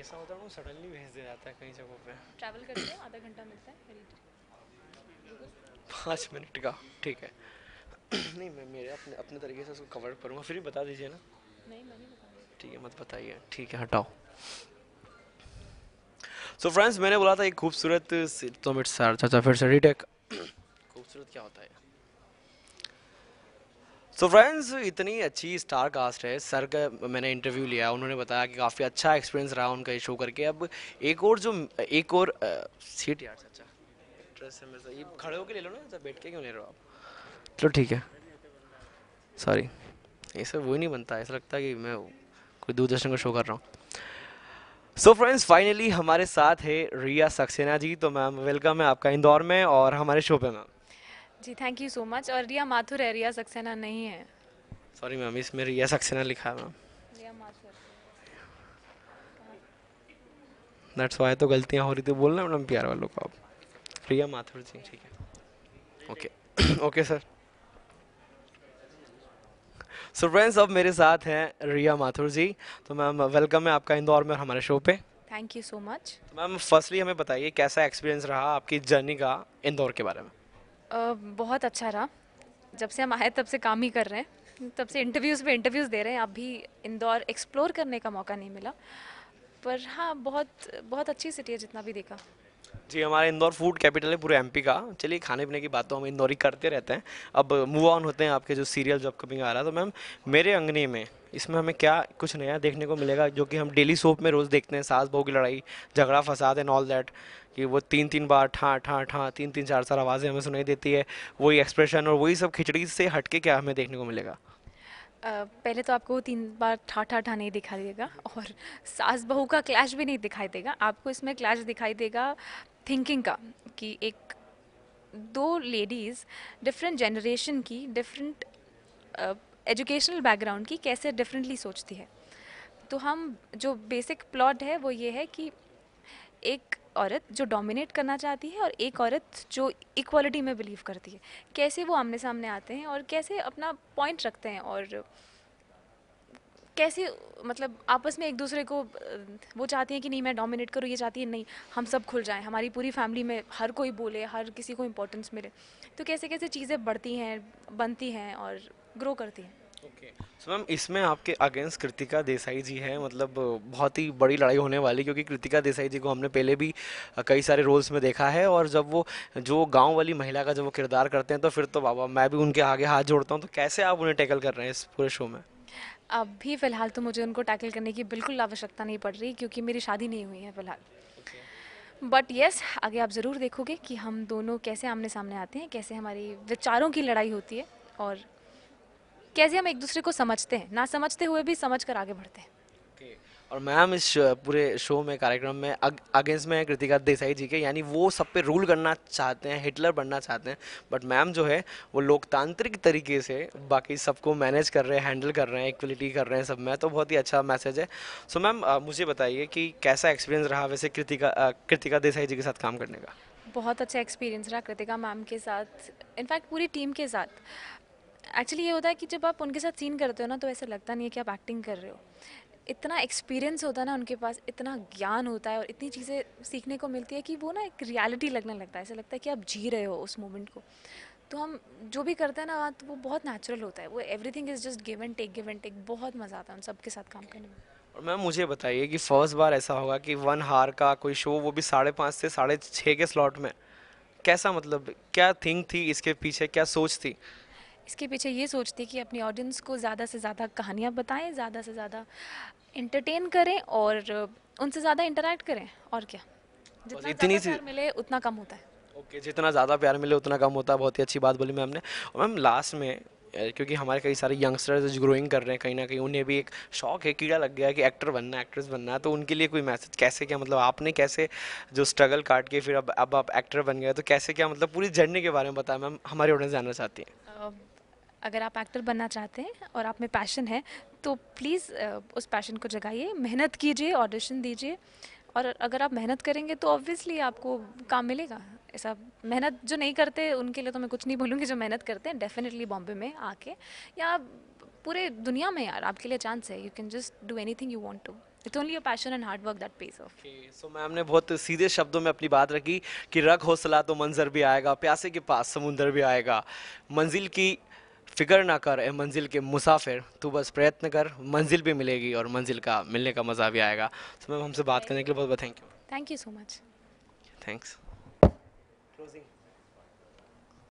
ऐसा होता है वो सडनली भेज दे जाता है कहीं जगह पे ट्रैवल करते हैं आधा घंटा मिलता है पाँच मिनट का ठीक है नहीं मैं मेरे अपने अपने तरीके से उसको कवर करूँगा फिर भी बता दीजिए ना ठीक है मत बताइए ठीक है हटाओ सो so फ्रेंड्स मैंने बोला था एक खूबसूरत तो मेरे सर चाचा फिर से रिटेक खूबसूरत क्या होता है सो so फ्रेंड्स इतनी अच्छी स्टार कास्ट है सर का मैंने इंटरव्यू लिया उन्होंने बताया कि काफ़ी अच्छा एक्सपीरियंस रहा उनका ये शो करके अब एक और जो एक और सीट यार अच्छा ये खड़े होकर ले लो ना बैठ के क्यों ले रहे हो आप चलो ठीक है सॉरी ऐसा वो ही नहीं बनता ऐसा लगता है कि मैं कोई दूरदर्शन का शो कर रहा हूँ सो फ्रेंड्स फाइनली हमारे साथ है रिया सक्सेना जी तो मैम वेलकम है आपका इंदौर में और हमारे शो पे ma'am ji thank you so much और रिया माथुर है रिया सक्सेना नहीं है सॉरी मैम इसमें रिया सक्सेना लिखा है मैम दैट्स वाई तो गलतियाँ हो रही थी बोलना मैडम प्यार वालों को आप रिया माथुर जी ठीक है okay okay sir so friends अब मेरे साथ हैं रिया माथुर जी तो मैम वेलकम है आपका इंदौर में हमारे शो पे thank you so much ma'am firstly हमें बताइए कैसा एक्सपीरियंस रहा आपकी जर्नी का इंदौर के बारे में बहुत अच्छा रहा जब से हम आए तब से काम ही कर रहे हैं तब से इंटरव्यूज़ पे इंटरव्यूज़ दे रहे हैं अभी इंदौर एक्सप्लोर करने का मौका नहीं मिला पर हाँ बहुत बहुत अच्छी सिटी है जितना भी देखा जी हमारा इंदौर फूड कैपिटल है पूरे एमपी का चलिए खाने पीने की बात तो हम इंदौर ही करते रहते हैं अब मूव ऑन होते हैं आपके जो सीरियल जो अपकमिंग आ रहा है तो मैम मेरे अंगने में इसमें हमें क्या कुछ नया देखने को मिलेगा जो कि हम डेली सोप में रोज़ देखते हैं सास बहू की लड़ाई झगड़ा फसाद एंड ऑल दैट कि वो तीन तीन बार ठा हाँ, ठा हाँ, ठा हाँ, तीन तीन चार चार आवाज़ें हमें सुनाई देती है वही एक्सप्रेशन और वही सब खिचड़ी से हटके क्या हमें देखने को मिलेगा Uh, पहले तो आपको तीन बार ठा ठा ठा नहीं दिखाई देगा और सास बहू का क्लैश भी नहीं दिखाई देगा आपको इसमें क्लैश दिखाई देगा थिंकिंग का कि एक दो लेडीज़ डिफरेंट जनरेशन की डिफरेंट एजुकेशनल बैकग्राउंड की कैसे डिफरेंटली सोचती है तो हम जो बेसिक प्लॉट है वो ये है कि एक औरत जो डोमिनेट करना चाहती है और एक औरत जो इक्वालिटी में बिलीव करती है कैसे वो आमने सामने आते हैं और कैसे अपना पॉइंट रखते हैं और कैसे मतलब आपस में एक दूसरे को वो चाहती हैं कि नहीं मैं डोमिनेट करूँ ये चाहती है नहीं हम सब खुल जाएं हमारी पूरी फैमिली में हर कोई बोले हर किसी को इम्पोर्टेंस मिले तो कैसे कैसे चीज़ें बढ़ती हैं बनती हैं और ग्रो करती हैं सो मैम इसमें आपके अगेंस्ट कृतिका देसाई जी हैं मतलब बहुत ही बड़ी लड़ाई होने वाली क्योंकि कृतिका देसाई जी को हमने पहले भी कई सारे रोल्स में देखा है और जब वो जो गांव वाली महिला का जब वो किरदार करते हैं तो फिर तो बाबा मैं भी उनके आगे हाथ जोड़ता हूँ तो कैसे आप उन्हें टैकल कर रहे हैं इस पूरे शो में अभी फ़िलहाल तो मुझे उनको टैकल करने की बिल्कुल आवश्यकता नहीं पड़ रही क्योंकि मेरी शादी नहीं हुई है फ़िलहाल बट येस आगे आप ज़रूर देखोगे कि हम दोनों कैसे आमने सामने आते हैं कैसे हमारी विचारों की लड़ाई होती है और कैसे हम एक दूसरे को समझते हैं ना समझते हुए भी समझ कर आगे बढ़ते हैं और मैम इस पूरे शो में कार्यक्रम में अगेंस्ट में कृतिका देसाई जी के यानी वो सब पे रूल करना चाहते हैं हिटलर बनना चाहते हैं बट मैम जो है वो लोकतांत्रिक तरीके से बाकी सबको मैनेज कर रहे हैं हैंडल कर रहे हैं इक्वलिटी कर रहे हैं सब में तो बहुत ही अच्छा मैसेज है सो so, मैम मुझे बताइए कि कैसा एक्सपीरियंस रहा वैसे कृतिका कृतिका देसाई जी के साथ काम करने का बहुत अच्छा एक्सपीरियंस रहा कृतिका मैम के साथ इनफैक्ट पूरी टीम के साथ एक्चुअली ये होता है कि जब आप उनके साथ सीन करते हो ना तो ऐसा लगता नहीं है कि आप एक्टिंग कर रहे हो इतना एक्सपीरियंस होता है ना उनके पास इतना ज्ञान होता है और इतनी चीज़ें सीखने को मिलती है कि वो ना एक रियलिटी लगने लगता है ऐसा लगता है कि आप जी रहे हो उस मोमेंट को तो हम जो भी करते हैं ना तो वो बहुत नेचुरल होता है वो everything is just give and take give and take बहुत मज़ा आता है उन सबके साथ काम करने में और मैम मुझे बताइए कि फर्स्ट बार ऐसा होगा कि वन हार का कोई शो वो भी साढ़े पाँच से साढ़े छः के स्लॉट में कैसा मतलब क्या थिंक थी इसके पीछे क्या सोच थी इसके पीछे ये सोचती कि अपनी ऑडियंस को ज़्यादा से ज़्यादा कहानियाँ बताएं ज़्यादा से ज़्यादा इंटरटेन करें और उनसे ज़्यादा इंटरेक्ट करें और क्या जितना इतनी सी मिले उतना कम होता है ओके okay, जितना ज़्यादा प्यार मिले उतना कम होता है बहुत ही अच्छी बात बोली मैम हमने और मैम लास्ट में क्योंकि हमारे कई सारे यंगस्टर्स ग्रोइंग कर रहे हैं कहीं ना कहीं उन्हें भी एक शौक है कीड़ा लग गया है कि एक्टर बनना एक्ट्रेस बनना है तो उनके लिए कोई मैसेज कैसे क्या मतलब आपने कैसे जो स्ट्रगल काट के फिर अब अब आप एक्टर बन गए तो कैसे क्या मतलब पूरी जर्नी के बारे में बताया मैम हमारी ऑडियंस जानना चाहती हैं अगर आप एक्टर बनना चाहते हैं और आप में पैशन है तो प्लीज़ उस पैशन को जगाइए मेहनत कीजिए ऑडिशन दीजिए और अगर आप मेहनत करेंगे तो ऑब्वियसली आपको काम मिलेगा ऐसा मेहनत जो नहीं करते उनके लिए तो मैं कुछ नहीं बोलूँगी जो मेहनत करते हैं डेफिनेटली बॉम्बे में आके या पूरे दुनिया में यार आपके लिए चांस है you can just do anything you want to it's only your passion and hard work that pays off so ma'am ने बहुत सीधे शब्दों में अपनी बात रखी कि रख हौसला तो मंजर भी आएगा प्यासे के पास समुंदर भी आएगा मंजिल की फिक्र ना कर ए मंजिल के मुसाफिर तू बस प्रयत्न कर मंजिल भी मिलेगी और मंजिल का मिलने का मज़ा भी आएगा तो मैम हमसे बात करने के लिए बहुत बहुत thank you thank you so much thanks